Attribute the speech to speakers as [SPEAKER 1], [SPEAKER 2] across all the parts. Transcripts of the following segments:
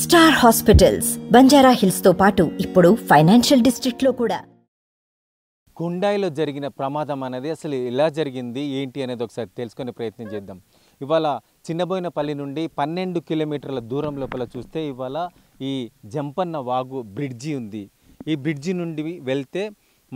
[SPEAKER 1] star hospitals Banjara హిల్స్తో పాటు ఇప్పుడు financial డిస్ట్రిక్ట్లో కూడా
[SPEAKER 2] కుండాయిలో జరిగిన ప్రమాదం అనేది అసలు ఎలా జరిగింది ఏంటి అనేది ఒకసారి తెలుసుకునే ప్రయత్నం చేద్దాం ఇవాళ చిన్నబోయినపల్లి నుండి పన్నెండు కిలోమీటర్ల దూరం లోపల చూస్తే ఇవాళ ఈ జంపన్న వాగు బ్రిడ్జి ఉంది ఈ బ్రిడ్జి నుండి వెళ్తే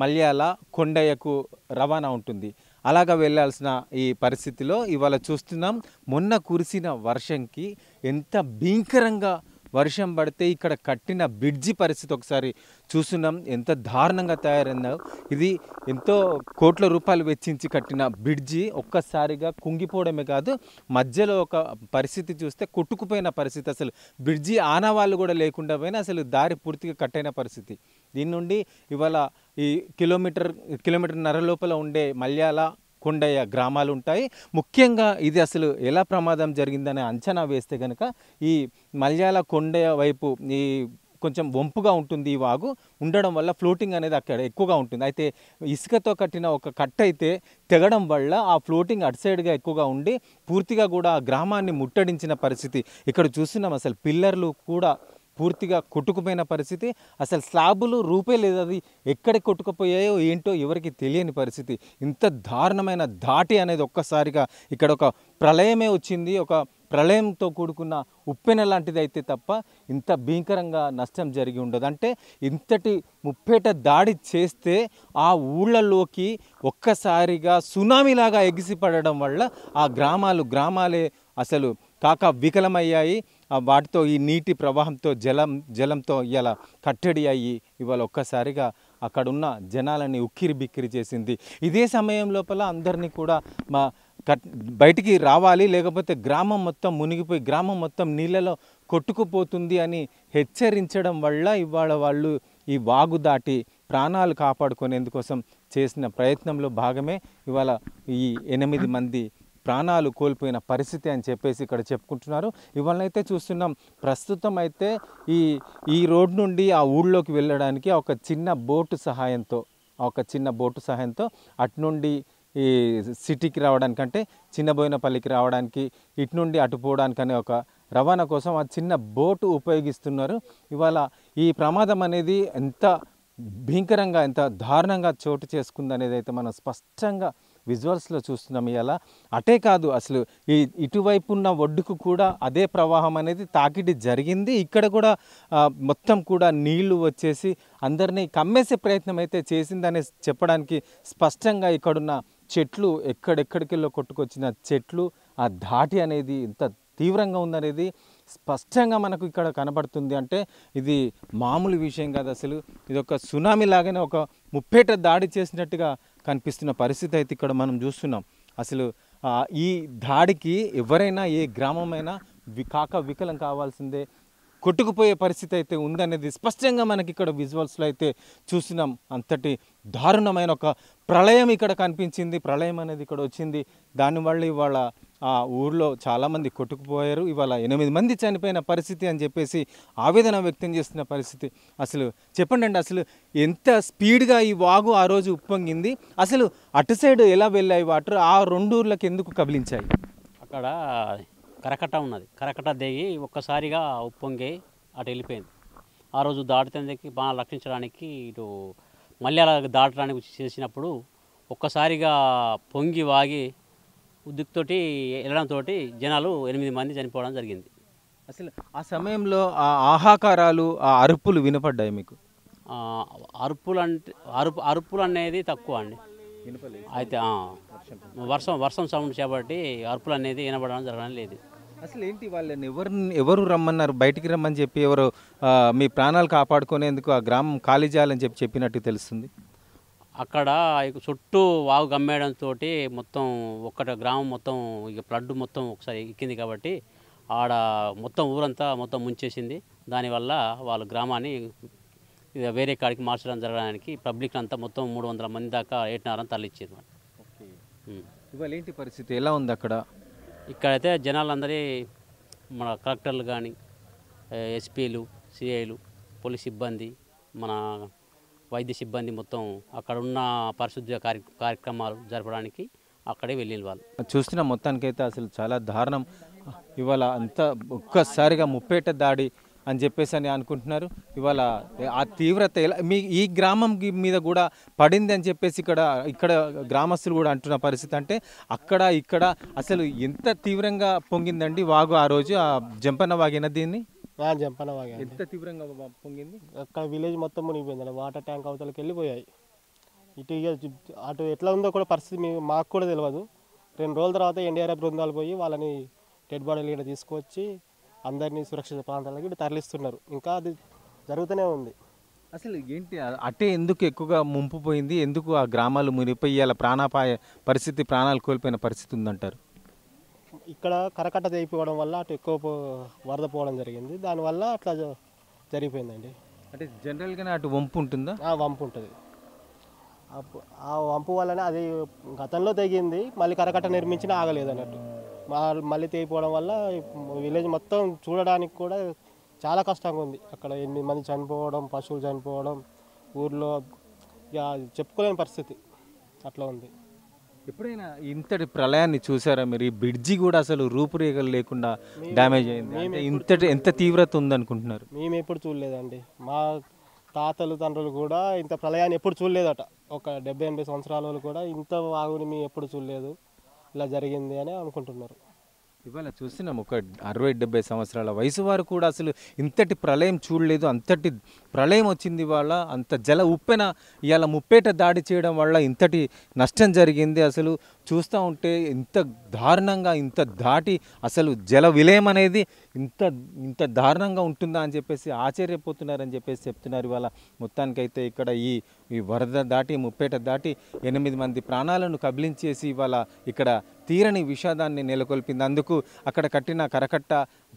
[SPEAKER 2] మల్యాల కొండయ్యకు రవాణా ఉంటుంది అలాగ వెళ్ళాల్సిన ఈ పరిస్థితిలో ఇవాళ చూస్తున్నాం మొన్న కురిసిన వర్షంకి ఎంత భీంకరంగా వర్షం పడితే ఇక్కడ కట్టిన బ్రిడ్జి పరిస్థితి ఒకసారి చూస్తున్నాం ఎంత దారుణంగా తయారైందో ఇది ఎంతో కోట్ల రూపాయలు వెచ్చించి కట్టిన బ్రిడ్జి ఒక్కసారిగా కుంగిపోవడమే కాదు మధ్యలో ఒక పరిస్థితి చూస్తే కొట్టుకుపోయిన పరిస్థితి అసలు బ్రిడ్జి ఆనవాళ్ళు కూడా లేకుండా పోయినా అసలు దారి పూర్తిగా కట్టైన పరిస్థితి దీని నుండి ఇవాళ ఈ కిలోమీటర్ కిలోమీటర్ నర లోపల ఉండే మల్యాల కొండయ్య గ్రామాలు ఉంటాయి ముఖ్యంగా ఇది అసలు ఎలా ప్రమాదం జరిగిందనే అంచనా వేస్తే కనుక ఈ మల్యాల కొండయ్య వైపు ఈ కొంచెం వంపుగా ఉంటుంది ఈ వాగు ఉండడం వల్ల ఫ్లోటింగ్ అనేది అక్కడ ఎక్కువగా ఉంటుంది అయితే ఇసుకతో కట్టిన ఒక కట్ అయితే తెగడం వల్ల ఆ ఫ్లోటింగ్ అటు సైడ్గా ఎక్కువగా ఉండి పూర్తిగా కూడా ఆ గ్రామాన్ని ముట్టడించిన పరిస్థితి ఇక్కడ చూస్తున్నాం అసలు పిల్లర్లు కూడా పూర్తిగా కొట్టుకుపోయిన పరిస్థితి అసలు స్లాబులు రూపే లేదు అది ఎక్కడ కొట్టుకుపోయాయో ఏంటో ఎవరికి తెలియని పరిస్థితి ఇంత దారుణమైన ధాటి అనేది ఒక్కసారిగా ఇక్కడ ఒక ప్రళయమే వచ్చింది ఒక ప్రళయంతో కూడుకున్న ఉప్పెన లాంటిది అయితే తప్ప ఇంత భీంకరంగా నష్టం జరిగి ఉండదు అంటే ఇంతటి ముప్పేట దాడి చేస్తే ఆ ఊళ్ళలోకి ఒక్కసారిగా సునామీలాగా ఎగిసిపడడం వల్ల ఆ గ్రామాలు గ్రామాలే అసలు కాక వికలమయ్యాయి వాటితో ఈ నీటి ప్రవాహంతో జలం జలంతో ఇలా కట్టడి అయ్యి ఇవాళ ఒక్కసారిగా అక్కడున్న జనాలని ఉక్కిరి బిక్కిరి చేసింది ఇదే సమయం లోపల అందరినీ కూడా మా కట్ బయటికి రావాలి లేకపోతే గ్రామం మొత్తం మునిగిపోయి గ్రామం మొత్తం నీళ్ళలో కొట్టుకుపోతుంది అని హెచ్చరించడం వల్ల ఇవాళ వాళ్ళు ఈ వాగు దాటి ప్రాణాలు కాపాడుకునేందుకోసం చేసిన ప్రయత్నంలో భాగమే ఇవాళ ఈ ఎనిమిది మంది ప్రాణాలు కోల్పోయిన పరిస్థితి అని చెప్పేసి ఇక్కడ చెప్పుకుంటున్నారు ఇవన్నైతే చూస్తున్నాం ప్రస్తుతం అయితే ఈ ఈ రోడ్ నుండి ఆ ఊళ్ళోకి వెళ్ళడానికి ఒక చిన్న బోటు సహాయంతో ఒక చిన్న బోటు సహాయంతో అటు నుండి ఈ సిటీకి రావడానికంటే చిన్నబోయినపల్లికి రావడానికి ఇటు నుండి అటు అనే ఒక రవాణా కోసం ఆ చిన్న బోటు ఉపయోగిస్తున్నారు ఇవాళ ఈ ప్రమాదం అనేది ఎంత భీకరంగా ఎంత దారుణంగా చోటు చేసుకుందనేది అయితే మనం స్పష్టంగా విజువల్స్లో చూస్తున్నాం ఇలా అటే కాదు అసలు ఈ ఇటువైపు ఉన్న ఒడ్డుకు కూడా అదే ప్రవాహం అనేది తాకిడి జరిగింది ఇక్కడ కూడా మొత్తం కూడా నీళ్లు వచ్చేసి అందరినీ కమ్మేసే ప్రయత్నం అయితే చేసిందనే చెప్పడానికి స్పష్టంగా ఇక్కడున్న చెట్లు ఎక్కడెక్కడికెళ్ళో కొట్టుకొచ్చిన చెట్లు ఆ ధాటి అనేది ఇంత తీవ్రంగా ఉందనేది స్పష్టంగా మనకు ఇక్కడ కనబడుతుంది అంటే ఇది మామూలు విషయం కాదు అసలు ఇది ఒక సునామీ లాగానే ఒక ముప్పేట దాడి చేసినట్టుగా కనిపిస్తున్న పరిస్థితి అయితే ఇక్కడ మనం చూస్తున్నాం అసలు ఈ దాడికి ఎవరైనా ఏ గ్రామమైనా కాక వికలం కావాల్సిందే కొట్టుకుపోయే పరిస్థితి అయితే ఉందనేది స్పష్టంగా మనకి ఇక్కడ విజువల్స్లో అయితే చూస్తున్నాం అంతటి దారుణమైన ఒక ప్రళయం ఇక్కడ కనిపించింది ప్రళయం అనేది ఇక్కడ వచ్చింది దానివల్ల ఇవాళ ఆ ఊర్లో చాలామంది కొట్టుకుపోయారు ఇవాళ ఎనిమిది మంది చనిపోయిన పరిస్థితి అని చెప్పేసి ఆవేదన వ్యక్తం చేస్తున్న పరిస్థితి అసలు చెప్పండి అండి అసలు ఎంత స్పీడ్గా ఈ వాగు ఆ రోజు ఉప్పొంగింది అసలు అటు సైడ్ ఎలా వెళ్ళాయి వాటర్ ఆ రెండు ఊర్లకు ఎందుకు కబలించాయి
[SPEAKER 1] అక్కడ కరకట ఉన్నది కరకట దిగి ఒక్కసారిగా ఉప్పొంగి అటు వెళ్ళిపోయింది ఆ రోజు దాటుతందికి బాగా రక్షించడానికి ఇటు మళ్ళీ అలా దాటడానికి చేసినప్పుడు ఒక్కసారిగా పొంగి వాగి ఉద్దుక్తో వెళ్ళడంతో జనాలు ఎనిమిది మంది చనిపోవడం జరిగింది అసలు
[SPEAKER 2] ఆ సమయంలో ఆ ఆహాకారాలు ఆ అరుపులు వినపడ్డాయి మీకు
[SPEAKER 1] అరుపులు అంటే అరుపు అరుపులు అనేది తక్కువ అండి అయితే వర్షం వర్షం సౌండ్ చేపట్టి అరుపులు అనేది వినపడడం జరగడం లేదు అసలు ఏంటి వాళ్ళని ఎవరిని
[SPEAKER 2] ఎవరు రమ్మన్నారు బయటికి రమ్మని చెప్పి ఎవరు మీ ప్రాణాలు కాపాడుకునేందుకు ఆ గ్రామం ఖాళీ చేయాలని చెప్పి చెప్పినట్టు తెలుస్తుంది
[SPEAKER 1] అక్కడ చుట్టూ వాగు గమ్మేయడంతో మొత్తం ఒక్కట గ్రామం మొత్తం ఇక ఫ్లడ్ మొత్తం ఒకసారి ఎక్కింది కాబట్టి ఆడ మొత్తం ఊరంతా మొత్తం ముంచేసింది దానివల్ల వాళ్ళ గ్రామాన్ని వేరే కాడికి మార్చడం జరగడానికి పబ్లిక్ అంతా మొత్తం మూడు వందల మంది దాకా ఏటినారని తరలిచ్చారు
[SPEAKER 2] ఇవాళ ఏంటి పరిస్థితి ఎలా ఉంది అక్కడ
[SPEAKER 1] ఇక్కడైతే జనాలందరి మన కలెక్టర్లు కానీ ఎస్పీలు సిఐలు పోలీస్ సిబ్బంది మన వైద్య సిబ్బంది మొత్తం అక్కడ ఉన్న పరిశుద్ధ కార్యక్రమాలు జరపడానికి అక్కడే వెళ్ళిన వాళ్ళు
[SPEAKER 2] చూసిన మొత్తానికైతే అసలు చాలా దారుణం ఇవాళ అంత ఒక్కసారిగా ముప్పేట దాడి అని చెప్పేసి అని అనుకుంటున్నారు ఇవాళ ఆ తీవ్రత ఎలా మీ ఈ గ్రామం మీద కూడా పడింది అని చెప్పేసి ఇక్కడ ఇక్కడ గ్రామస్తులు కూడా అంటున్న పరిస్థితి అంటే అక్కడ ఇక్కడ అసలు ఎంత తీవ్రంగా పొంగిందండి వాగు ఆ రోజు ఆ జంపన్న వాగిన దీన్ని
[SPEAKER 3] ఎంత తీవ్రంగా పొంగింది అక్కడ విలేజ్ మొత్తం మునిగిపోయింది వాటర్ ట్యాంక్ అవతలకి వెళ్ళిపోయాయి ఇటు అటు ఎట్లా ఉందో కూడా పరిస్థితి మాకు కూడా తెలియదు రెండు రోజుల తర్వాత ఎన్డీఆర్ఎఫ్ బృందాలు పోయి వాళ్ళని డెడ్ బాడీలు ఇక్కడ తీసుకొచ్చి అందరినీ సురక్షిత ప్రాంతాలకి ఇటు తరలిస్తున్నారు ఇంకా అది జరుగుతూనే ఉంది అసలు
[SPEAKER 2] ఏంటి అటే ఎందుకు ఎక్కువగా ముంపు పోయింది ఎందుకు ఆ గ్రామాలు మునిపోయి ఇలా ప్రాణాపాయ పరిస్థితి ప్రాణాలు కోల్పోయిన పరిస్థితి ఉందంటారు
[SPEAKER 3] ఇక్కడ కరకట్ట తెగిపోవడం వల్ల అటు ఎక్కువ వరద పోవడం జరిగింది దానివల్ల అట్లా జరిగిపోయిందండి
[SPEAKER 2] అంటే జనరల్గానే అటు వంపు ఉంటుందా వంపు ఉంటుంది
[SPEAKER 3] ఆ వంపు వల్లనే అది గతంలో తెగింది మళ్ళీ కరకట్ట
[SPEAKER 2] నిర్మించిన ఆగలేదు
[SPEAKER 3] అన్నట్టు మళ్ళీ తెగిపోవడం వల్ల విలేజ్ మొత్తం చూడడానికి కూడా చాలా కష్టంగా ఉంది అక్కడ ఎన్ని మంది చనిపోవడం పశువులు చనిపోవడం ఊర్లో చెప్పుకోలేని పరిస్థితి అట్లా ఉంది
[SPEAKER 2] ఎప్పుడైనా ఇంతటి ప్రళయాన్ని చూసారా మీరు ఈ బ్రిడ్జి కూడా అసలు రూపురేఖలు లేకుండా డ్యామేజ్ అయింది ఇంతటి ఎంత తీవ్రత ఉందనుకుంటున్నారు
[SPEAKER 3] మేము ఎప్పుడు చూడలేదండి మా తాతలు తండ్రులు కూడా ఇంత ప్రళయాన్ని ఎప్పుడు చూడలేదట ఒక డెబ్బై ఎనభై సంవత్సరాల కూడా ఇంత వాగుని మేము ఎప్పుడు చూడలేదు ఇలా జరిగింది అని అనుకుంటున్నారు
[SPEAKER 2] ఇవాళ చూసినాం ఒక అరవై డెబ్బై సంవత్సరాల వయసు వారు కూడా అసలు ఇంతటి ప్రళయం చూడలేదు అంతటి ప్రళయం వచ్చింది వాళ్ళ అంత జల ఉప్పెన ఇవాళ ముప్పేట దాడి చేయడం వల్ల ఇంతటి నష్టం జరిగింది అసలు చూస్తూ ఉంటే ఇంత దారుణంగా ఇంత దాటి అసలు జల విలయం అనేది ఇంత ఇంత దారుణంగా ఉంటుందా అని చెప్పేసి ఆశ్చర్యపోతున్నారని చెప్పేసి చెప్తున్నారు ఇవాళ మొత్తానికైతే ఇక్కడ ఈ ఈ వరద దాటి ముప్పేట దాటి ఎనిమిది మంది ప్రాణాలను కబిలించేసి ఇవాళ ఇక్కడ తీరని విషాదాన్ని నెలకొల్పింది అందుకు అక్కడ కట్టిన కరకట్ట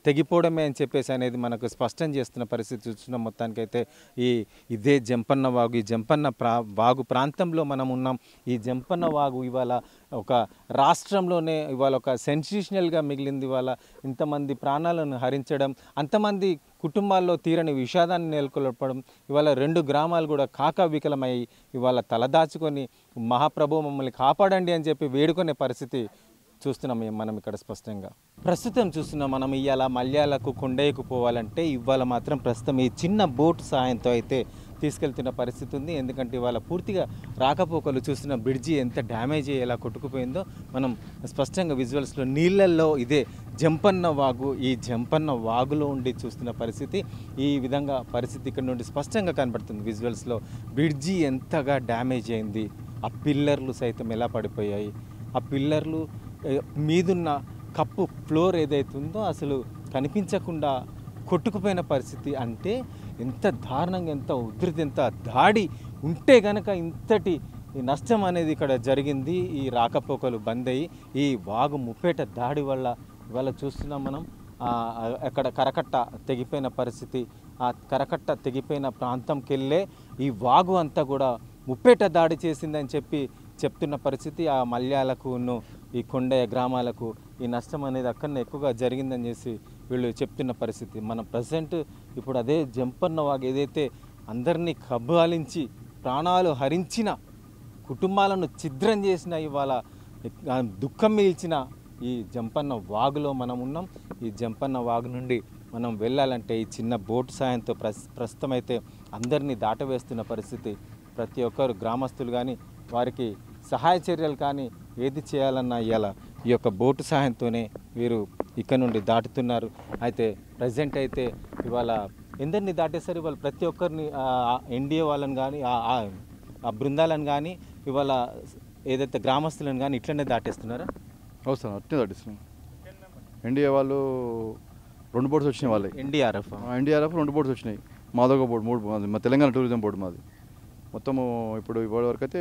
[SPEAKER 2] తెగిపోవడమే అని చెప్పేసి అనేది మనకు స్పష్టం చేస్తున్న పరిస్థితి చూస్తున్న మొత్తానికైతే ఈ ఇదే జంపన్న వాగు ఈ జంపన్న ప్రా వాగు ప్రాంతంలో మనం ఉన్నాం ఈ జంపన్న వాగు ఇవాళ ఒక రాష్ట్రంలోనే ఇవాళ ఒక సెన్సేషనల్గా మిగిలింది ఇవాళ ఇంతమంది ప్రాణాలను హరించడం అంతమంది కుటుంబాల్లో తీరని విషాదాన్ని నెలకొల్పడం ఇవాళ రెండు గ్రామాలు కూడా కాక వికలమై ఇవాళ తలదాచుకొని మహాప్రభు మమ్మల్ని కాపాడండి అని చెప్పి వేడుకునే పరిస్థితి చూస్తున్నాం మనం ఇక్కడ స్పష్టంగా ప్రస్తుతం చూస్తున్నాం మనం ఇవాళ మల్యాలకు కొండయ్యకు పోవాలంటే ఇవాళ మాత్రం ప్రస్తుతం ఈ చిన్న బోట్ సాయంతో అయితే తీసుకెళ్తున్న పరిస్థితి ఉంది ఎందుకంటే ఇవాళ పూర్తిగా రాకపోకలు చూసిన బ్రిడ్జి ఎంత డ్యామేజ్ అయ్యేలా కొట్టుకుపోయిందో మనం స్పష్టంగా విజువల్స్లో నీళ్ళల్లో ఇదే జంపన్న వాగు ఈ జంపన్న వాగులో ఉండి చూస్తున్న పరిస్థితి ఈ విధంగా పరిస్థితి ఇక్కడ నుండి స్పష్టంగా కనబడుతుంది విజువల్స్లో బ్రిడ్జి ఎంతగా డ్యామేజ్ అయింది ఆ పిల్లర్లు సైతం ఎలా పడిపోయాయి ఆ పిల్లర్లు మీదున్న కప్పు ఫ్లోర్ ఏదైతే ఉందో అసలు కనిపించకుండా కొట్టుకుపోయిన పరిస్థితి అంటే ఎంత దారుణంగా ఎంత ఉధృతి ఎంత దాడి ఉంటే గనక ఇంతటి నష్టం అనేది ఇక్కడ జరిగింది ఈ రాకపోకలు బంద్ అయ్యి ఈ వాగు ముప్పేట దాడి వల్ల ఇవాళ చూస్తున్నాం మనం అక్కడ కరకట్ట తెగిపోయిన పరిస్థితి ఆ కరకట్ట తెగిపోయిన ప్రాంతంకి వెళ్ళే ఈ వాగు అంతా కూడా ముప్పేట దాడి చేసిందని చెప్పి చెప్తున్న పరిస్థితి ఆ మల్యాలకును ఈ కొండ గ్రామాలకు ఈ నష్టం అనేది అక్కడనే ఎక్కువగా జరిగిందని చేసి వీళ్ళు చెప్తున్న పరిస్థితి మన ప్రజెంట్ ఇప్పుడు అదే జంపన్న వాగ్ ఏదైతే అందరినీ కబ్బాలించి ప్రాణాలు హరించిన కుటుంబాలను ఛిద్రం చేసిన ఇవాళ దుఃఖం మిగిల్చిన ఈ జంపన్న వాగులో మనం ఉన్నాం ఈ జంపన్న వాగు నుండి మనం వెళ్ళాలంటే ఈ చిన్న బోటు సాయంతో ప్రస్తుతం అయితే అందరినీ దాటవేస్తున్న పరిస్థితి ప్రతి ఒక్కరు గ్రామస్తులు కానీ వారికి సహాయ చర్యలు కానీ ఏది చేయాలన్నా ఇలా ఈ యొక్క బోటు సహాయంతోనే వీరు ఇక్కడ నుండి దాటుతున్నారు అయితే ప్రజెంట్ అయితే ఇవాళ ఎందరిని దాటేశారు ఇవాళ ప్రతి ఒక్కరిని ఎన్డీఏ వాళ్ళని కానీ ఆ బృందాలను కానీ ఇవాళ ఏదైతే గ్రామస్తులను కానీ ఇట్లనే దాటేస్తున్నారా అవసరం అట్నే దాటిస్తున్నాం ఎన్డీఏ వాళ్ళు రెండు బోర్డ్స్ వచ్చినాయి వాళ్ళు ఎన్డీఆర్ఎఫ్ ఎన్డీఆర్ఎఫ్ రెండు బోర్డ్స్ వచ్చినాయి మాదొక బోర్డు మూడు మా తెలంగాణ టూరిజం బోర్డు మాది మొత్తము ఇప్పుడు ఇవాళ వరకు అయితే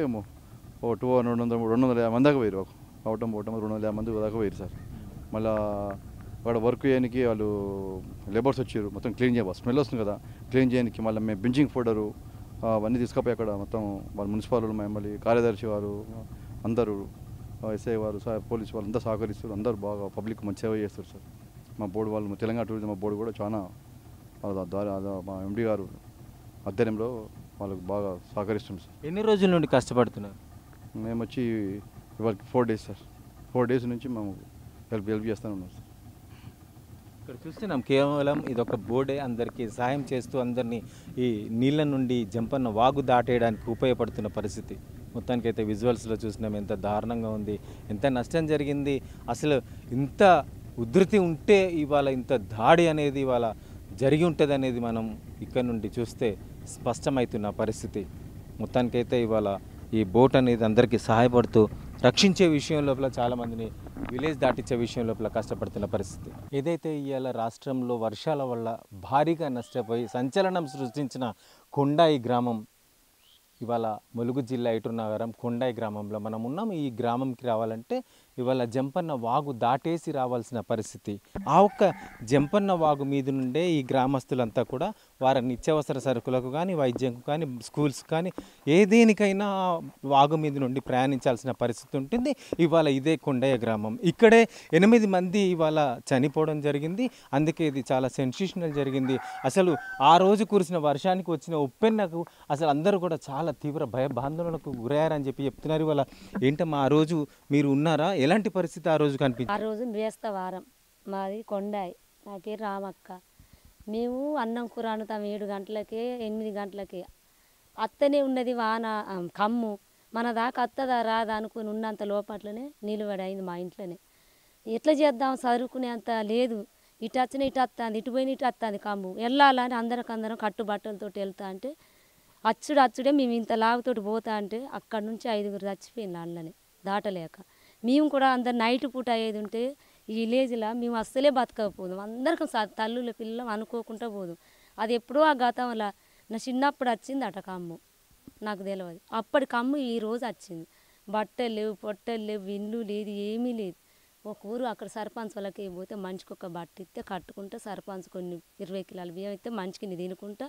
[SPEAKER 2] ఓ టూ రెండు వందల రెండు వందల మంది దాకా ఒక అవటం పోవటం రెండు వందల యాభై మంది దాకా పోయి సార్ మళ్ళీ వాడు వర్క్ చేయడానికి వాళ్ళు లేబర్స్ వచ్చారు మొత్తం క్లీన్ చేయబోస్ స్మెల్ వస్తుంది కదా క్లీన్ చేయడానికి మళ్ళీ మేము బెంచింగ్ పౌడరు అవన్నీ తీసుకపోయి అక్కడ మొత్తం వాళ్ళు మున్సిపాల్ మమ్మల్ని కార్యదర్శి వారు అందరూ ఎస్ఐ వారు పోలీసు వాళ్ళు అంతా సహకరిస్తారు అందరూ బాగా పబ్లిక్ మంచి సేవ చేస్తారు సార్ మా బోర్డు వాళ్ళు తెలంగాణ టూరిజం మా బోర్డు కూడా చాలా
[SPEAKER 4] ద్వారా మా ఎండి గారు ఆధ్వర్యంలో వాళ్ళకు బాగా సహకరిస్తుంది సార్
[SPEAKER 2] ఎన్ని రోజుల నుండి కష్టపడుతున్నారు
[SPEAKER 4] మేము వచ్చి ఇవాళ four days sir four days నుంచి మేము
[SPEAKER 2] హెల్ప్ హెల్ప్ చేస్తూ ఉన్నాం సార్ ఇక్కడ చూస్తున్నాం కేవలం ఇదొక బోర్డే అందరికీ సహాయం చేస్తూ అందరినీ ఈ నీళ్ళ నుండి జంపన్న వాగు దాటేయడానికి ఉపయోగపడుతున్న పరిస్థితి మొత్తానికైతే విజువల్స్లో చూసినాం ఎంత దారుణంగా ఉంది ఎంత నష్టం జరిగింది అసలు ఇంత ఉధృతి ఉంటే ఇవాళ ఇంత దాడి అనేది ఇవాళ జరిగి ఉంటుంది అనేది మనం ఇక్కడ నుండి చూస్తే స్పష్టమవుతున్న పరిస్థితి మొత్తానికైతే ఇవాళ ఈ బోట్ అనేది అందరికీ సహాయపడుతూ రక్షించే విషయం లోపల చాలామందిని విలేజ్ దాటించే విషయం లోపల కష్టపడుతున్న పరిస్థితి ఏదైతే ఇవాళ రాష్ట్రంలో వర్షాల వల్ల భారీగా నష్టపోయి సంచలనం సృష్టించిన కొండాయి గ్రామం ఇవాళ ములుగు జిల్లా ఇటు నగరం కొండాయి గ్రామంలో మనం ఉన్నాం ఈ గ్రామంకి రావాలంటే ఇవాళ జంపన్న వాగు దాటేసి రావాల్సిన పరిస్థితి ఆ ఒక్క జంపన్న వాగు మీద నుండే ఈ గ్రామస్తులంతా కూడా వారి నిత్యావసర సరుకులకు కానీ వైద్యంకు కానీ స్కూల్స్ కానీ ఏ దేనికైనా వాగు మీద నుండి ప్రయాణించాల్సిన పరిస్థితి ఉంటుంది ఇవాళ ఇదే కొండయ్య గ్రామం ఇక్కడే ఎనిమిది మంది ఇవాళ చనిపోవడం జరిగింది అందుకే ఇది చాలా సెన్సేషనల్ జరిగింది అసలు ఆ రోజు కురిసిన వర్షానికి వచ్చిన ఉప్పెన్నకు అసలు అందరూ కూడా చాలా తీవ్ర భయభాందనలకు గురయ్యారని చెప్పి చెప్తున్నారు ఇవాళ ఏంటమ్మా ఆ రోజు మీరు ఉన్నారా ఎలాంటి పరిస్థితి ఆ రోజు కనిపించింది ఆ
[SPEAKER 5] రోజు వారం మాది కొండాయి నా పేరు రామక్క మేము అన్నం కూర అనుతాం ఏడు గంటలకి ఎనిమిది గంటలకి అత్తనే ఉన్నది వాన కమ్ము మన దాకా అత్తదా రాదా అనుకుని ఉన్నంత లోపట్లోనే నిలబడైంది మా ఇంట్లోనే ఎట్లా చేద్దాం అంత లేదు ఇటు వచ్చిన ఇటు వస్తుంది ఇటు పోయిన ఇటు వస్తుంది కమ్ము వెళ్ళాలని అందరికందరం బట్టలతో వెళ్తా అంటే అచ్చుడు అచ్చుడే మేము ఇంత లాగుతోటి పోతా అంటే అక్కడి నుంచి ఐదుగురు చచ్చిపోయింది అందులోనే దాటలేక మేము కూడా అందరు నైట్ పూట అయ్యేది ఉంటే ఈ విలేజ్లో మేము అస్సలే బతకపోదాం అందరికీ తల్లుల పిల్లలు అనుకోకుండా పోదాం అది ఎప్పుడో ఆ గతంలో నా చిన్నప్పుడు వచ్చింది అట కమ్ము నాకు తెలియదు అప్పటి కమ్ము ఈ రోజు వచ్చింది బట్టలు లేవు పొట్టలు లేవు విన్ను లేదు ఏమీ లేదు ఒక ఊరు అక్కడ సర్పంచ్ వాళ్ళకి పోతే మంచికి ఒక బట్ట ఇస్తే కట్టుకుంటే సర్పంచ్ కొన్ని ఇరవై కిలోలు బియ్యం ఇస్తే మంచికి తినుకుంటా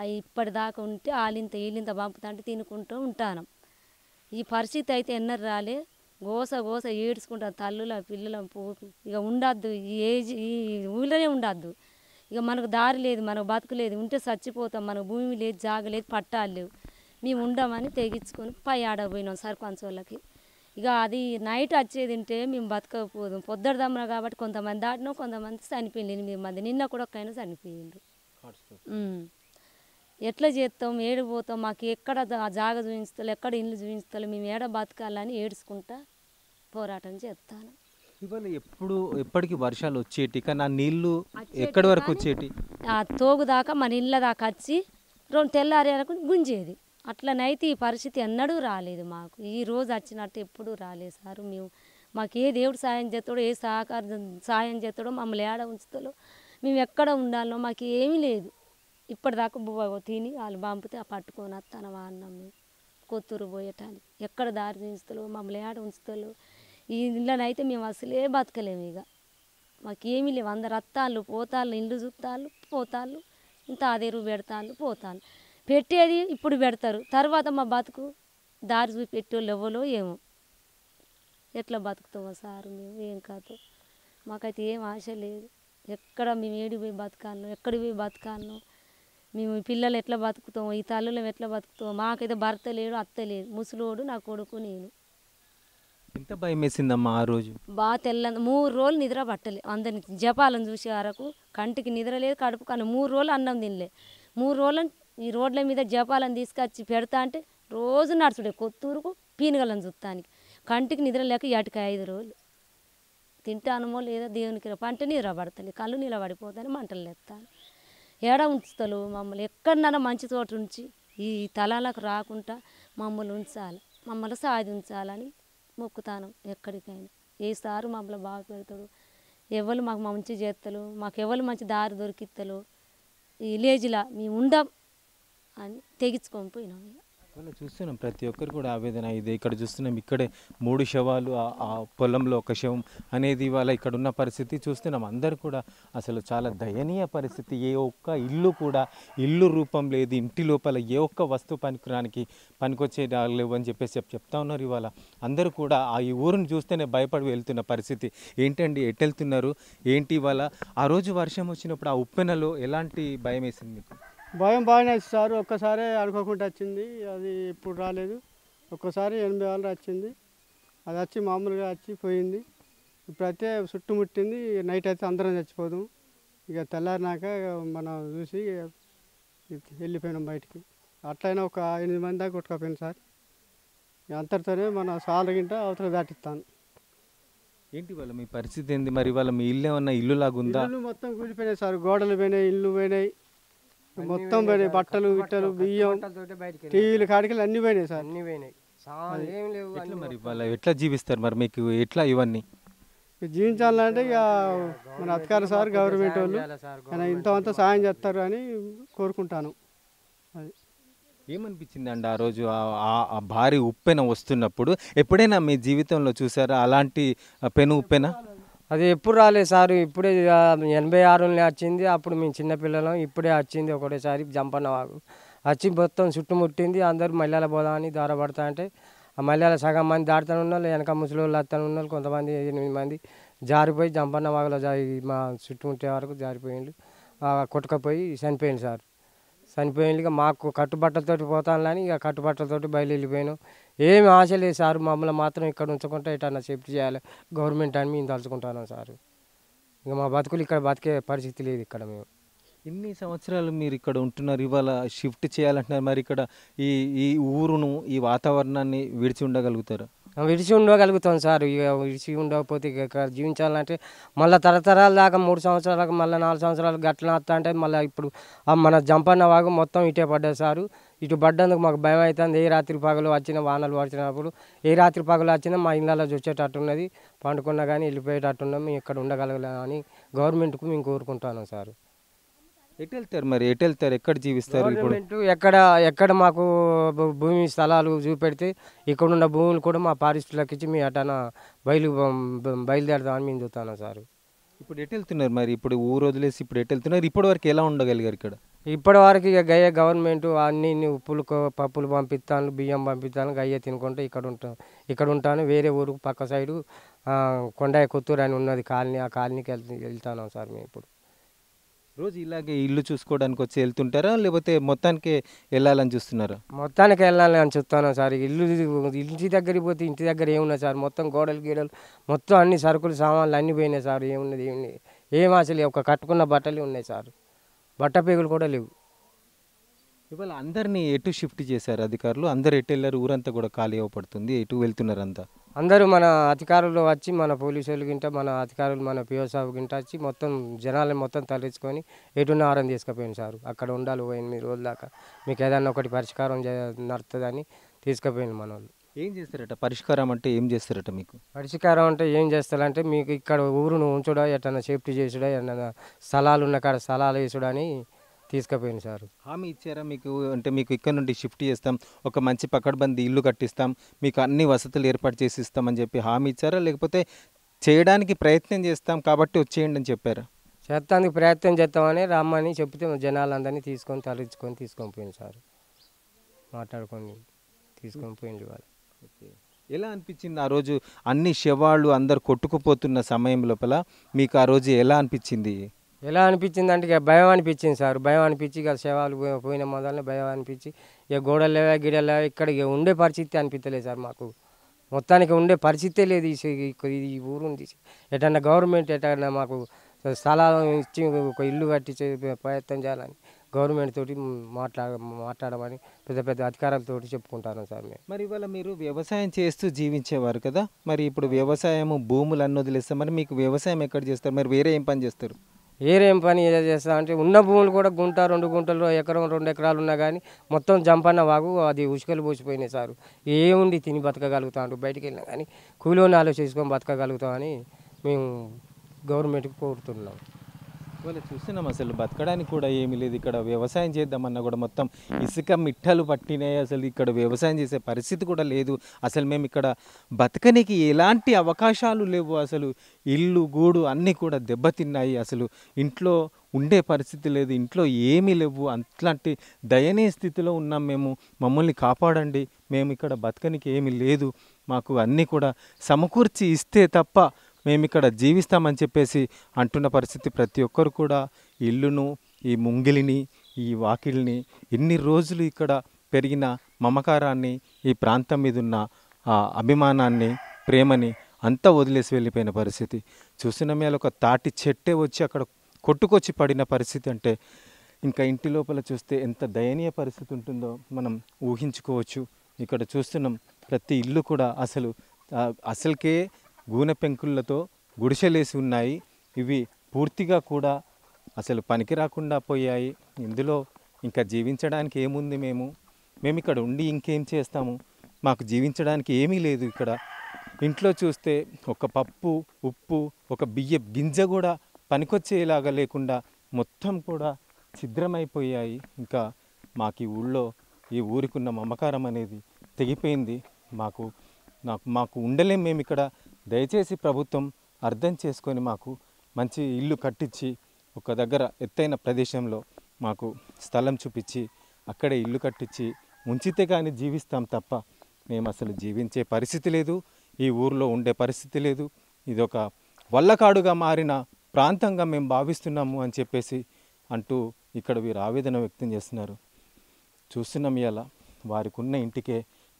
[SPEAKER 5] అవి ఇప్పటిదాకా ఉంటే వాళ్ళింత వీళ్ళింత పంపుతా అంటే తినుకుంటూ ఉంటాను ఈ పరిస్థితి అయితే ఎన్నర రాలే గోస గోస ఏడ్చుకుంటాం తల్లుల పిల్లల పో ఇక ఉండద్దు ఈ ఏజ్ ఈ ఊళ్ళోనే ఉండద్దు ఇక మనకు దారి లేదు మనకు బతుకు లేదు ఉంటే చచ్చిపోతాం మనకు భూమి లేదు జాగ లేదు పట్టాలు లేవు మేము ఉండమని తెగించుకొని పై ఆడపోయినాం సర్పంచ్ వాళ్ళకి ఇక అది నైట్ వచ్చేది తింటే మేము బతకపోదాం పొద్దడదమ్మ కాబట్టి కొంతమంది దాటినాం కొంతమంది చనిపోయింది ఎనిమిది మంది నిన్న కూడా ఒక్కైనా చనిపోయిండు ఎట్లా చేస్తాం ఏడిపోతాం మాకు ఎక్కడ జాగ చూపించాలి ఎక్కడ ఇల్లు చూపించాలి మేము ఏడ బతకాలని ఏడ్చుకుంటా పోరాటం చేస్తాను ఇవాళ ఎప్పుడు
[SPEAKER 2] ఎప్పటికి వర్షాలు వచ్చేటి కానీ ఆ నీళ్లు ఎక్కడి వరకు వచ్చేటి
[SPEAKER 5] ఆ తోగు దాకా మన ఇళ్ళ దాకా వచ్చి రెండు తెల్లారి వరకు గుంజేది అట్లనైతే ఈ పరిస్థితి ఎన్నడూ రాలేదు మాకు ఈ రోజు వచ్చినట్టు ఎప్పుడూ రాలేదు సారు మేము మాకు ఏ దేవుడు సాయం చేస్తాడో ఏ సహకారం సాయం చేస్తాడో మమ్మల్ని ఏడ ఉంచుతాడో మేము ఎక్కడ ఉండాలో మాకు ఏమీ లేదు ఇప్పటిదాకా బువ్వ తిని వాళ్ళు పంపితే ఆ పట్టుకొని వస్తానవా అన్నాం కొత్తూరు పోయటానికి ఎక్కడ దారి తీస్తారు మమ్మల్ని ఏడ ఉంచుతారు ఈ ఇళ్ళనైతే మేము అసలే బతకలేము ఇక మాకేమీ లేవు అందరు అత్తాళ్ళు పోతాళ్ళు ఇండ్లు చూపుతాళ్ళు పోతాళ్ళు ఇంత అదేరు పెడతాళ్ళు పోతాళ్ళు పెట్టేది ఇప్పుడు పెడతారు తర్వాత మా బతుకు దారి పెట్టేవాళ్ళు ఎవరో ఏమో ఎట్లా బతుకుతామో సార్ మేము ఏం కాదు మాకైతే ఏం ఆశ లేదు ఎక్కడ మేము ఏడిపోయి బతకాలను ఎక్కడికి పోయి బతకాలను మేము పిల్లలు ఎట్లా బతుకుతాము ఈ తల్లులం ఎట్లా బతుకుతాము మాకైతే భర్త లేడు అత్త లేదు ముసలోడు నా కొడుకు నేను
[SPEAKER 2] ఎంత భయం వేసిందమ్మా ఆ రోజు
[SPEAKER 5] బాగా తెల్ల మూడు రోజులు నిద్ర పట్టలే అందరిని జపాలను చూసే వరకు కంటికి నిద్ర లేదు కడుపు కానీ మూడు రోజులు అన్నం తినలే మూడు రోజులు ఈ రోడ్ల మీద జపాలను తీసుకొచ్చి పెడతా అంటే రోజు నడుచుడే కొత్తూరుకు పీనగలను చూస్తానికి కంటికి నిద్ర లేక ఎటుక ఐదు రోజులు తింటానమో లేదా దేవునికి పంట నిద్ర పడతలే కళ్ళు నిలబడిపోతాను మంటలు లేస్తాను ఏడ ఉంచుతలు మమ్మల్ని ఎక్కడన్నా మంచి చోటు ఉంచి ఈ తలాలకు రాకుండా మమ్మల్ని ఉంచాలి మమ్మల్ని సాధించాలని మొక్కుతాను ఎక్కడికైనా ఏ సారు మమ్మల్ని బాగా పెడతాడు ఎవరు మాకు మంచి చేస్తారు మాకు ఎవరు మంచి దారి దొరికిస్తారు ఈ లేజిలా మేము ఉండం అని తెగించుకొని పోయినాం
[SPEAKER 2] మనం చూస్తున్నాం ప్రతి ఒక్కరు కూడా ఆవేదన ఇది ఇక్కడ చూస్తున్నాం ఇక్కడే మూడు శవాలు ఆ పొలంలో ఒక శవం అనేది ఇవాళ ఇక్కడ ఉన్న పరిస్థితి చూస్తున్నాం అందరు కూడా అసలు చాలా దయనీయ పరిస్థితి ఏ ఒక్క ఇల్లు కూడా ఇల్లు రూపం లేదు ఇంటి లోపల ఏ ఒక్క వస్తువు పనికిరానికి పనికొచ్చే లేవు అని చెప్పేసి చెప్తా ఉన్నారు ఇవాళ అందరూ కూడా ఆ ఈ ఊరిని చూస్తేనే భయపడి వెళ్తున్న పరిస్థితి ఏంటండి ఎటు వెళ్తున్నారు ఏంటి ఇవాళ ఆ రోజు వర్షం వచ్చినప్పుడు ఆ ఉప్పెనలో ఎలాంటి భయం వేసింది మీకు
[SPEAKER 4] భయం బాగానే సార్ ఒక్కసారే అనుకోకుండా వచ్చింది అది ఇప్పుడు రాలేదు ఒక్కసారి ఎనభై వాళ్ళు వచ్చింది అది వచ్చి మామూలుగా వచ్చి పోయింది ఇప్పుడైతే చుట్టుముట్టింది నైట్ అయితే అందరం చచ్చిపోదాం ఇక తెల్లారినాక మనం చూసి వెళ్ళిపోయినాం బయటికి అట్లయినా ఒక ఎనిమిది మంది దాకా కొట్టుకపోయింది సార్ అంతటితోనే మన సాల అవతల దాటిస్తాను ఏంటి వాళ్ళ మీ
[SPEAKER 2] పరిస్థితి ఏంది మరి వాళ్ళ మీ ఇల్లు ఏమన్నా ఇల్లు లాగుందా ఇల్లు
[SPEAKER 4] మొత్తం కూలిపోయినాయి సార్ గోడలు పోయినాయి ఇల్లు పోయినాయి మొత్తం పోయినాయి బట్టలు బిట్టలు బియ్యం టీవీలు కాడికి అన్ని పోయినాయి సార్ అన్ని పోయినాయి ఏం లేవు ఎట్లా మరి వాళ్ళ
[SPEAKER 2] ఎట్లా జీవిస్తారు మరి మీకు ఎట్లా ఇవన్నీ
[SPEAKER 4] జీవించాలంటే ఇక మన అధికార సార్ గవర్నమెంట్ వాళ్ళు ఇంత అంత సాయం చేస్తారు అని కోరుకుంటాను అది
[SPEAKER 2] ఏమనిపించింది అండి ఆ రోజు ఆ- ఆ- భారీ ఉప్పెన వస్తున్నప్పుడు ఎప్పుడైనా మీ జీవితంలో చూసారా అలాంటి పెను ఉప్పెన
[SPEAKER 6] అది ఎప్పుడు రాలేదు సార్ ఇప్పుడే ఎనభై నుండి వచ్చింది అప్పుడు మేము చిన్నపిల్లలం ఇప్పుడే వచ్చింది ఒకటేసారి జంపన్న వాగు వచ్చి మొత్తం చుట్టుముట్టింది అందరూ మల్లెల పోదామని పడతా అంటే ఆ మల్లెల సగం మంది దాడుతూనే ఉన్నారు వెనక ముసలి వాళ్ళు వస్తూనే ఉన్నారు కొంతమంది ఎనిమిది మంది జారిపోయి జంపన్న వాగులో జారి మా చుట్టుముట్టే వరకు జారిపోయిండు కొట్టుకపోయి చనిపోయింది సార్ చనిపోయింది ఇక మాకు కట్టుబట్టలతోటి పోతానులని ఇక కట్టుబట్టలతోటి బయలు వెళ్ళిపోయాను ఏమి ఆశ లేదు సార్ మమ్మల్ని మాత్రం ఇక్కడ ఉంచకుండా ఇటన్నా సేఫ్టీ చేయాలి గవర్నమెంట్ అని మేము తలుచుకుంటున్నాం సార్ ఇంకా మా బతుకులు ఇక్కడ బతికే పరిస్థితి లేదు ఇక్కడ మేము ఇన్ని సంవత్సరాలు
[SPEAKER 2] మీరు ఇక్కడ ఉంటున్నారు ఇవాళ షిఫ్ట్ చేయాలంటున్నారు మరి ఇక్కడ ఈ ఈ ఊరును ఈ వాతావరణాన్ని విడిచి ఉండగలుగుతారు
[SPEAKER 6] విడిచి ఉండగలుగుతాం సార్ ఇక విడిచి ఉండకపోతే ఇక జీవించాలంటే మళ్ళీ తరతరాల దాకా మూడు సంవత్సరాలకు మళ్ళీ నాలుగు సంవత్సరాలకు గట్ల అంటే మళ్ళీ ఇప్పుడు మన జంపన్న వాగు మొత్తం ఇటే పడ్డా సారు ఇటు పడ్డందుకు మాకు భయం అవుతుంది ఏ రాత్రి పగలు వచ్చిన వానలు వచ్చినప్పుడు ఏ రాత్రి పగలు వచ్చినా మా ఇళ్ళలో చూసేటట్టున్నది పండుకున్నా కానీ వెళ్ళిపోయేటట్టున్నాం మేము ఇక్కడ ఉండగలగలే అని గవర్నమెంట్కు మేము కోరుకుంటాను సార్
[SPEAKER 2] ఎటు వెళ్తారు మరి ఎటు వెళ్తారు ఎక్కడ జీవిస్తారు
[SPEAKER 6] ఎక్కడ ఎక్కడ మాకు భూమి స్థలాలు చూపెడితే ఇక్కడ ఉన్న భూములు కూడా మా పారిస్టులకు ఇచ్చి మీ అటాన బయలు బయలుదేరదామని మేము చూస్తాను సార్
[SPEAKER 2] ఇప్పుడు ఎటు వెళ్తున్నారు మరి ఇప్పుడు ఊరు వదిలేసి ఇప్పుడు ఎటు వెళ్తున్నారు ఇప్పటి వరకు ఎలా ఉండగలిగారు ఇక్కడ
[SPEAKER 6] ఇప్పటి వరకు ఇక గయ్య గవర్నమెంట్ అన్ని ఉప్పులు పప్పులు పంపిస్తాను బియ్యం పంపిస్తాను గయ్య తినుకుంటే ఇక్కడ ఉంటాను ఇక్కడ ఉంటాను వేరే ఊరు పక్క సైడు కొండాయి కొత్తూరు అని ఉన్నది కాలనీ ఆ కాలనీకి వెళ్తాను సార్ మేము ఇప్పుడు
[SPEAKER 2] రోజు ఇలాగే ఇల్లు చూసుకోవడానికి
[SPEAKER 6] వచ్చి వెళ్తుంటారా లేకపోతే మొత్తానికి వెళ్ళాలని చూస్తున్నారా మొత్తానికి వెళ్ళాలని చూస్తున్నాం సార్ ఇల్లు ఇంటి దగ్గరికి పోతే ఇంటి దగ్గర ఏమున్నాయి సార్ మొత్తం గోడలు గీడలు మొత్తం అన్ని సరుకులు సామాన్లు అన్నీ పోయినాయి సార్ ఏమున్నది ఏమి ఏం అసలు ఒక కట్టుకున్న బట్టలు ఉన్నాయి సార్ బట్ట పేగులు కూడా లేవు
[SPEAKER 2] ఇవాళ అందరినీ ఎటు షిఫ్ట్ చేశారు అధికారులు అందరు ఎటు వెళ్ళారు ఊరంతా కూడా ఖాళీ అవ్వబడుతుంది ఎటు వెళ్తున్నారు అంతా
[SPEAKER 6] అందరూ మన అధికారులు వచ్చి మన పోలీసులు గింట మన అధికారులు మన పిఓ సాబు గింట వచ్చి మొత్తం జనాలను మొత్తం తరలించుకొని ఎటున్న ఆరం తీసుకుపోయింది సార్ అక్కడ ఉండాలి ఓ ఎనిమిది రోజుల దాకా మీకు ఏదైనా ఒకటి పరిష్కారం నడుతుందని తీసుకుపోయింది మన
[SPEAKER 2] ఏం చేస్తారట పరిష్కారం అంటే ఏం చేస్తారట మీకు
[SPEAKER 6] పరిష్కారం అంటే ఏం చేస్తారంటే మీకు ఇక్కడ ఊరును ఉంచుడా ఎట్లా సేఫ్టీ చేసుడా ఎటన్నా స్థలాలు ఉన్న కాడ స్థలాలు వేసుడని తీసుకుపోయింది సార్
[SPEAKER 2] హామీ ఇచ్చారా మీకు అంటే మీకు ఇక్కడ నుండి షిఫ్ట్ చేస్తాం ఒక మంచి పకడ్బందీ ఇల్లు కట్టిస్తాం మీకు అన్ని వసతులు ఏర్పాటు చేసి ఇస్తామని చెప్పి హామీ ఇచ్చారా లేకపోతే చేయడానికి ప్రయత్నం చేస్తాం కాబట్టి వచ్చేయండి అని చెప్పారా
[SPEAKER 6] చేస్తానికి ప్రయత్నం చేస్తామని రమ్మని చెప్తే జనాలందరినీ తీసుకొని తలుచుకొని తీసుకొని పోయింది సార్ మాట్లాడుకొని తీసుకొని పోయింది వాళ్ళు
[SPEAKER 2] ఎలా అనిపించింది ఆ రోజు అన్ని శవాళ్ళు అందరు కొట్టుకుపోతున్న సమయం లోపల మీకు ఆ రోజు ఎలా అనిపించింది
[SPEAKER 6] ఎలా అనిపించింది అంటే ఇక భయం అనిపించింది సార్ భయం అనిపించి ఇక శవాలు పోయిన మొదలనే భయం అనిపించి ఇక గోడలు లేవా గిడలు లేవా ఇక్కడ ఇక ఉండే పరిస్థితి అనిపించలేదు సార్ మాకు మొత్తానికి ఉండే పరిస్థితే లేదు ఈ ఊరు ఎటన్నా గవర్నమెంట్ ఎటన్నా మాకు స్థలాలు ఇచ్చి ఒక ఇల్లు కట్టించే ప్రయత్నం చేయాలని గవర్నమెంట్ తోటి మాట్లాడ మాట్లాడమని పెద్ద పెద్ద అధికారాలతో చెప్పుకుంటాను సార్ మేము
[SPEAKER 2] మరి ఇవాళ మీరు వ్యవసాయం చేస్తూ జీవించేవారు కదా మరి ఇప్పుడు వ్యవసాయం భూములు అన్నది మరి మీకు
[SPEAKER 6] వ్యవసాయం ఎక్కడ చేస్తారు మరి వేరే ఏం పని చేస్తారు ఏరేం పని చేస్తా అంటే ఉన్న భూములు కూడా గుంట రెండు గుంటలు ఎకరం రెండు ఎకరాలు ఉన్నా కానీ మొత్తం జంపన్న వాగు అది ఉసుకలు పోసిపోయినాయి సారు ఏముండి తిని బతకగలుగుతాం బయటికి వెళ్ళినా కానీ కూలోని ఆలోచించుకొని బతకగలుగుతామని మేము గవర్నమెంట్కి కోరుతున్నాం
[SPEAKER 2] ఇవాళ చూస్తున్నాం అసలు బతకడానికి కూడా ఏమీ లేదు ఇక్కడ వ్యవసాయం చేద్దామన్నా కూడా మొత్తం ఇసుక మిట్టలు పట్టినాయి అసలు ఇక్కడ వ్యవసాయం చేసే పరిస్థితి కూడా లేదు అసలు మేము ఇక్కడ బతకనికి ఎలాంటి అవకాశాలు లేవు అసలు ఇల్లు గూడు అన్నీ కూడా దెబ్బతిన్నాయి అసలు ఇంట్లో ఉండే పరిస్థితి లేదు ఇంట్లో ఏమీ లేవు అట్లాంటి దయనీయ స్థితిలో ఉన్నాం మేము మమ్మల్ని కాపాడండి మేము ఇక్కడ బతకనికి ఏమీ లేదు మాకు అన్నీ కూడా సమకూర్చి ఇస్తే తప్ప మేము ఇక్కడ జీవిస్తామని చెప్పేసి అంటున్న పరిస్థితి ప్రతి ఒక్కరు కూడా ఇల్లును ఈ ముంగిలిని ఈ వాకిల్ని ఇన్ని రోజులు ఇక్కడ పెరిగిన మమకారాన్ని ఈ ప్రాంతం మీద ఉన్న అభిమానాన్ని ప్రేమని అంతా వదిలేసి వెళ్ళిపోయిన పరిస్థితి చూసిన మేలు ఒక తాటి చెట్టే వచ్చి అక్కడ కొట్టుకొచ్చి పడిన పరిస్థితి అంటే ఇంకా ఇంటి లోపల చూస్తే ఎంత దయనీయ పరిస్థితి ఉంటుందో మనం ఊహించుకోవచ్చు ఇక్కడ చూస్తున్నాం ప్రతి ఇల్లు కూడా అసలు అసలుకే గూనె పెంకుళ్ళతో గుడిసెలేసి ఉన్నాయి ఇవి పూర్తిగా కూడా అసలు పనికి రాకుండా పోయాయి ఇందులో ఇంకా జీవించడానికి ఏముంది మేము మేము ఇక్కడ ఉండి ఇంకేం చేస్తాము మాకు జీవించడానికి ఏమీ లేదు ఇక్కడ ఇంట్లో చూస్తే ఒక పప్పు ఉప్పు ఒక బియ్య గింజ కూడా పనికొచ్చేలాగా లేకుండా మొత్తం కూడా ఛిద్రమైపోయాయి ఇంకా మాకు ఈ ఊళ్ళో ఈ ఊరికున్న మమకారం అనేది తెగిపోయింది మాకు నాకు మాకు ఉండలేం మేము ఇక్కడ దయచేసి ప్రభుత్వం అర్థం చేసుకొని మాకు మంచి ఇల్లు కట్టించి ఒక దగ్గర ఎత్తైన ప్రదేశంలో మాకు స్థలం చూపించి అక్కడే ఇల్లు కట్టించి ఉంచితే కానీ జీవిస్తాం తప్ప మేము అసలు జీవించే పరిస్థితి లేదు ఈ ఊర్లో ఉండే పరిస్థితి లేదు ఇదొక వల్లకాడుగా మారిన ప్రాంతంగా మేము భావిస్తున్నాము అని చెప్పేసి అంటూ ఇక్కడ వీరు ఆవేదన వ్యక్తం చేస్తున్నారు చూస్తున్నాం ఇలా వారికి ఉన్న ఇంటికే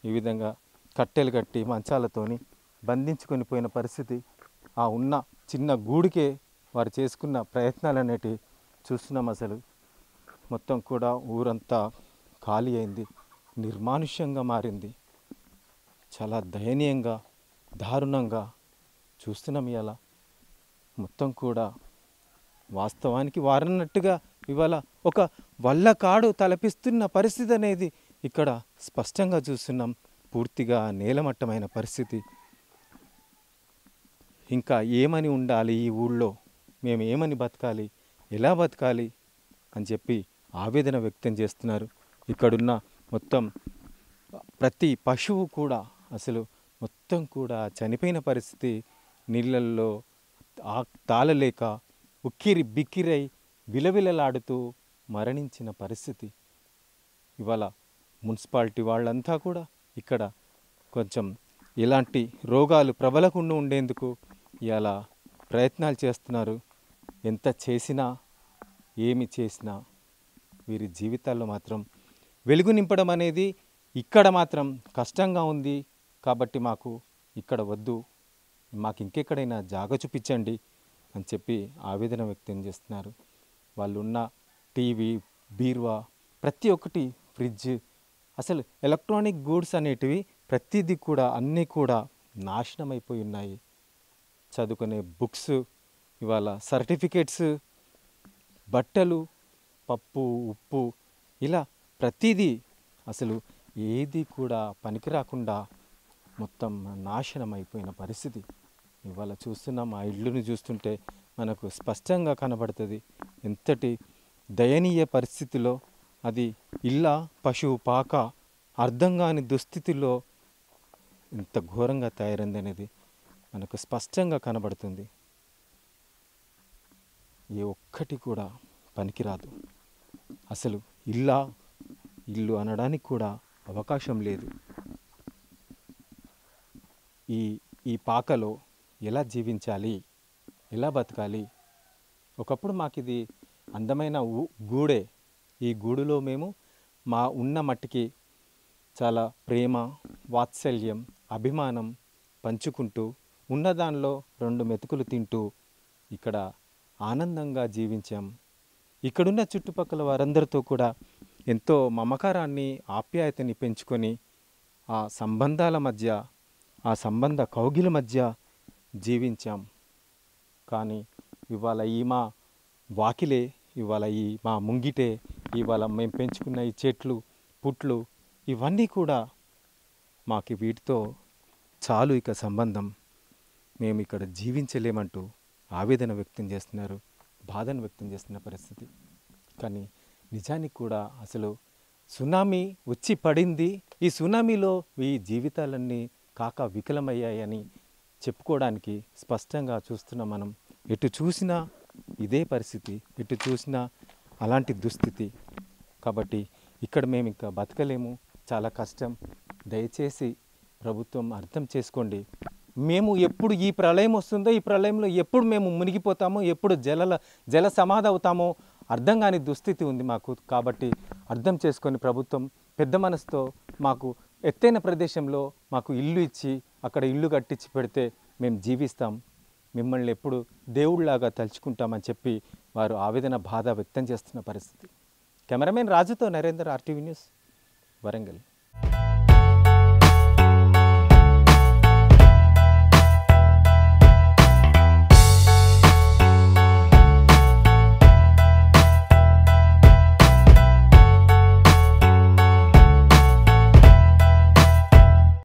[SPEAKER 2] ఈ విధంగా కట్టెలు కట్టి మంచాలతోని బంధించుకొని పోయిన పరిస్థితి ఆ ఉన్న చిన్న గూడికే వారు చేసుకున్న ప్రయత్నాలు అనేటివి చూస్తున్నాం అసలు మొత్తం కూడా ఊరంతా ఖాళీ అయింది నిర్మానుష్యంగా మారింది చాలా దయనీయంగా దారుణంగా చూస్తున్నాం ఇలా మొత్తం కూడా వాస్తవానికి వారన్నట్టుగా ఇవాళ ఒక వల్ల కాడు తలపిస్తున్న పరిస్థితి అనేది ఇక్కడ స్పష్టంగా చూస్తున్నాం పూర్తిగా నేలమట్టమైన పరిస్థితి ఇంకా ఏమని ఉండాలి ఈ ఊళ్ళో మేము ఏమని బతకాలి ఎలా బతకాలి అని చెప్పి ఆవేదన వ్యక్తం చేస్తున్నారు ఇక్కడున్న మొత్తం ప్రతి పశువు కూడా అసలు మొత్తం కూడా చనిపోయిన పరిస్థితి నీళ్ళల్లో ఆ తాళలేక ఉక్కిరి బిక్కిరై విలవిలలాడుతూ మరణించిన పరిస్థితి ఇవాళ మున్సిపాలిటీ వాళ్ళంతా కూడా ఇక్కడ కొంచెం ఇలాంటి రోగాలు ప్రబలకుండా ఉండేందుకు ఇలా ప్రయత్నాలు చేస్తున్నారు ఎంత చేసినా ఏమి చేసినా వీరి జీవితాల్లో మాత్రం వెలుగు నింపడం అనేది ఇక్కడ మాత్రం కష్టంగా ఉంది కాబట్టి మాకు ఇక్కడ వద్దు మాకు ఇంకెక్కడైనా జాగ చూపించండి అని చెప్పి ఆవేదన వ్యక్తం చేస్తున్నారు వాళ్ళు ఉన్న టీవీ బీరువా ప్రతి ఒక్కటి ఫ్రిడ్జ్ అసలు ఎలక్ట్రానిక్ గూడ్స్ అనేటివి ప్రతిదీ కూడా అన్నీ కూడా నాశనమైపోయి ఉన్నాయి చదువుకునే బుక్స్ ఇవాళ సర్టిఫికేట్స్ బట్టలు పప్పు ఉప్పు ఇలా ప్రతిదీ అసలు ఏది కూడా పనికి రాకుండా మొత్తం నాశనం అయిపోయిన పరిస్థితి ఇవాళ చూస్తున్నాం ఆ ఇళ్ళును చూస్తుంటే మనకు స్పష్టంగా కనబడుతుంది ఎంతటి దయనీయ పరిస్థితిలో అది ఇళ్ళ పశువు పాక అర్థం కాని దుస్థితిలో ఇంత ఘోరంగా తయారైందనేది మనకు స్పష్టంగా కనబడుతుంది ఏ ఒక్కటి కూడా పనికిరాదు అసలు ఇల్లా ఇల్లు అనడానికి కూడా అవకాశం లేదు ఈ ఈ పాకలో ఎలా జీవించాలి ఎలా బతకాలి ఒకప్పుడు మాకు ఇది అందమైన గూడే ఈ గూడులో మేము మా ఉన్న మట్టికి చాలా ప్రేమ వాత్సల్యం అభిమానం పంచుకుంటూ ఉన్నదానిలో రెండు మెతుకులు తింటూ ఇక్కడ ఆనందంగా జీవించాం ఇక్కడున్న చుట్టుపక్కల వారందరితో కూడా ఎంతో మమకారాన్ని ఆప్యాయతని పెంచుకొని ఆ సంబంధాల మధ్య ఆ సంబంధ కౌగిల మధ్య జీవించాం కానీ ఇవాళ ఈ మా వాకిలే ఇవాళ ఈ మా ముంగిటే ఇవాళ మేము పెంచుకున్న ఈ చెట్లు పుట్లు ఇవన్నీ కూడా మాకు వీటితో చాలు ఇక సంబంధం మేము ఇక్కడ జీవించలేమంటూ ఆవేదన వ్యక్తం చేస్తున్నారు బాధను వ్యక్తం చేస్తున్న పరిస్థితి కానీ నిజానికి కూడా అసలు సునామీ వచ్చి పడింది ఈ సునామీలో ఈ జీవితాలన్నీ కాక వికలమయ్యాయని చెప్పుకోవడానికి స్పష్టంగా చూస్తున్న మనం ఎటు చూసినా ఇదే పరిస్థితి ఎటు చూసినా అలాంటి దుస్థితి కాబట్టి ఇక్కడ మేము ఇంకా బతకలేము చాలా కష్టం దయచేసి ప్రభుత్వం అర్థం చేసుకోండి మేము ఎప్పుడు ఈ ప్రళయం వస్తుందో ఈ ప్రళయంలో ఎప్పుడు మేము మునిగిపోతామో ఎప్పుడు జల జల సమాధ అవుతామో అర్థం కాని దుస్థితి ఉంది మాకు కాబట్టి అర్థం చేసుకొని ప్రభుత్వం పెద్ద మనసుతో మాకు ఎత్తైన ప్రదేశంలో మాకు ఇల్లు ఇచ్చి అక్కడ ఇల్లు కట్టించి పెడితే మేము జీవిస్తాం మిమ్మల్ని ఎప్పుడు దేవుళ్లాగా తలుచుకుంటామని చెప్పి వారు ఆవేదన బాధ వ్యక్తం చేస్తున్న పరిస్థితి కెమెరామెన్ రాజుతో నరేందర్ ఆర్టీవీ న్యూస్ వరంగల్